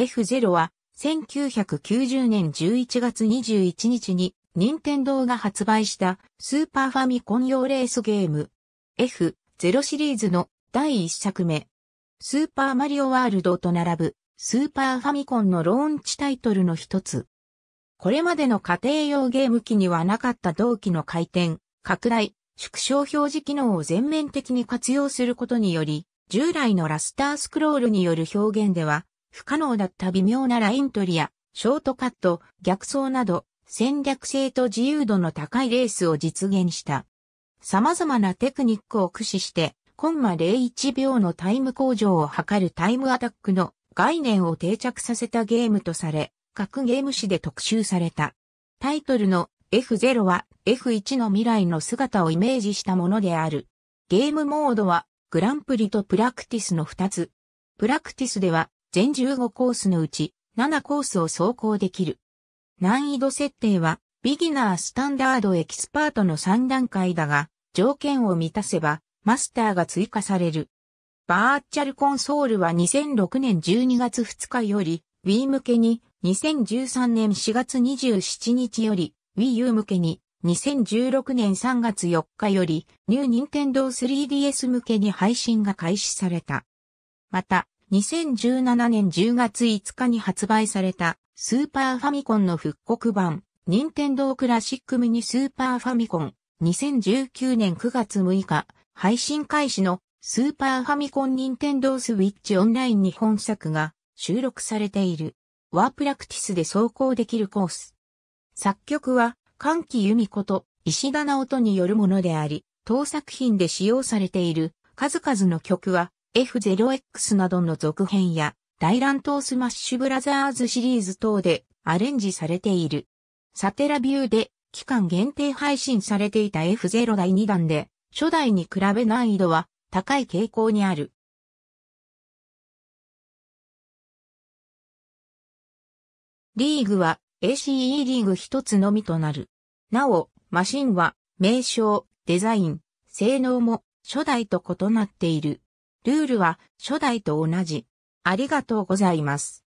F0 は1990年11月21日に任天堂が発売したスーパーファミコン用レースゲーム F0 シリーズの第1作目スーパーマリオワールドと並ぶスーパーファミコンのローンチタイトルの一つ。これまでの家庭用ゲーム機にはなかった同期の回転、拡大、縮小表示機能を全面的に活用することにより、従来のラスタースクロールによる表現では不可能だった微妙なライン取りや、ショートカット、逆走など、戦略性と自由度の高いレースを実現した。様々なテクニックを駆使して、コンマ01秒のタイム向上を図るタイムアタックの概念を定着させたゲームとされ、各ゲーム誌で特集された。タイトルの F0 は F1 の未来の姿をイメージしたものである。ゲームモードはグランプリとプラクティスの2つ。プラクティスでは全15コースのうち7コースを走行できる。難易度設定は、ビギナー、スタンダード、エキスパートの3段階だが、条件を満たせば、マスターが追加される。バーチャルコンソールは2006年12月2日より、Wii 向けに、2013年4月27日より、Wii U 向けに、2016年3月4日より、ニュー・ニンテンドー 3DS 向けに配信が開始された。また、2017年10月5日に発売されたスーパーファミコンの復刻版、任天堂クラシックミニスーパーファミコン、2019年9月6日、配信開始のスーパーファミコン任天堂スウィッチオンラインに本作が収録されている。ワープラクティスで走行できるコース。作曲は、歓喜由美子と石田直人によるものであり、当作品で使用されている数々の曲は、F0X などの続編や、大乱闘スマッシュブラザーズシリーズ等でアレンジされている。サテラビューで期間限定配信されていた F0 第2弾で、初代に比べ難易度は高い傾向にある。リーグは ACE リーグ一つのみとなる。なお、マシンは名称、デザイン、性能も初代と異なっている。ルールは初代と同じ。ありがとうございます。